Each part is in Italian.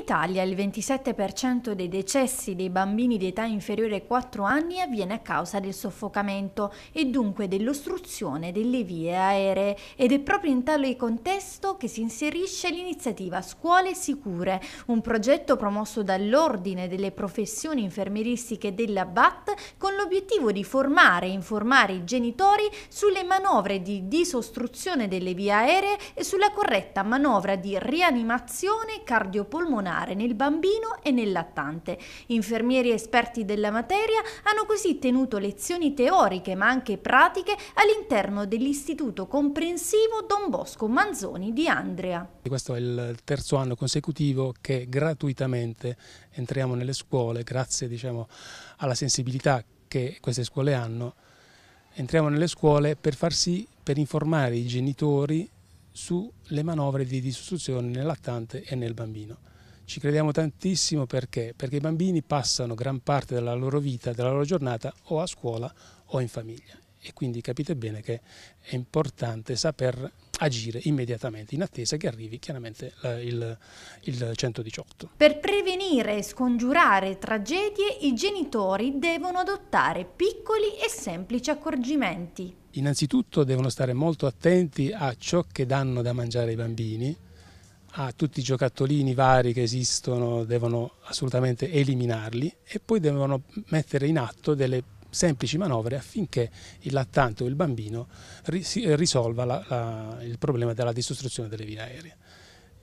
Italia il 27% dei decessi dei bambini di età inferiore ai 4 anni avviene a causa del soffocamento e dunque dell'ostruzione delle vie aeree ed è proprio in tale contesto che si inserisce l'iniziativa Scuole Sicure, un progetto promosso dall'Ordine delle professioni infermieristiche della BAT con l'obiettivo di formare e informare i genitori sulle manovre di disostruzione delle vie aeree e sulla corretta manovra di rianimazione cardiopolmonare funzionare nel bambino e nel lattante. Infermieri esperti della materia hanno così tenuto lezioni teoriche ma anche pratiche all'interno dell'Istituto Comprensivo Don Bosco Manzoni di Andrea. Questo è il terzo anno consecutivo che gratuitamente entriamo nelle scuole grazie diciamo, alla sensibilità che queste scuole hanno. Entriamo nelle scuole per far sì, per informare i genitori sulle manovre di distruzione nel lattante e nel bambino. Ci crediamo tantissimo perché? Perché i bambini passano gran parte della loro vita, della loro giornata o a scuola o in famiglia e quindi capite bene che è importante saper agire immediatamente in attesa che arrivi chiaramente il, il 118. Per prevenire e scongiurare tragedie i genitori devono adottare piccoli e semplici accorgimenti. Innanzitutto devono stare molto attenti a ciò che danno da mangiare ai bambini, a tutti i giocattolini vari che esistono, devono assolutamente eliminarli e poi devono mettere in atto delle semplici manovre affinché il lattante o il bambino risolva la, la, il problema della distruzione delle vie aeree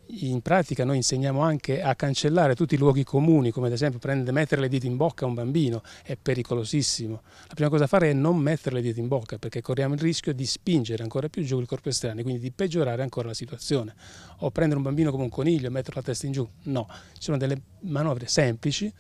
in pratica noi insegniamo anche a cancellare tutti i luoghi comuni, come ad esempio prendere, mettere le dita in bocca a un bambino, è pericolosissimo. La prima cosa da fare è non mettere le dita in bocca, perché corriamo il rischio di spingere ancora più giù il corpo estraneo, quindi di peggiorare ancora la situazione. O prendere un bambino come un coniglio e metterlo la testa in giù, no. Ci sono delle manovre semplici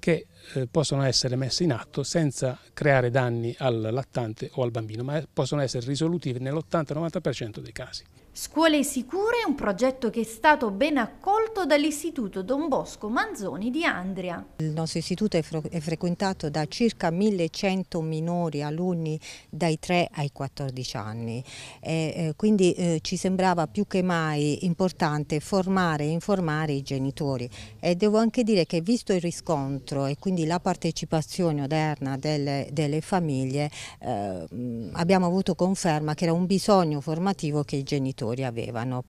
che eh, possono essere messe in atto senza creare danni al lattante o al bambino, ma possono essere risolutive nell'80-90% dei casi. Scuole sicure è un progetto che è stato ben accolto accolto dall'Istituto Don Bosco Manzoni di Andria. Il nostro istituto è, è frequentato da circa 1100 minori alunni dai 3 ai 14 anni, eh, eh, quindi eh, ci sembrava più che mai importante formare e informare i genitori e devo anche dire che visto il riscontro e quindi la partecipazione moderna delle, delle famiglie eh, abbiamo avuto conferma che era un bisogno formativo che i genitori avevano.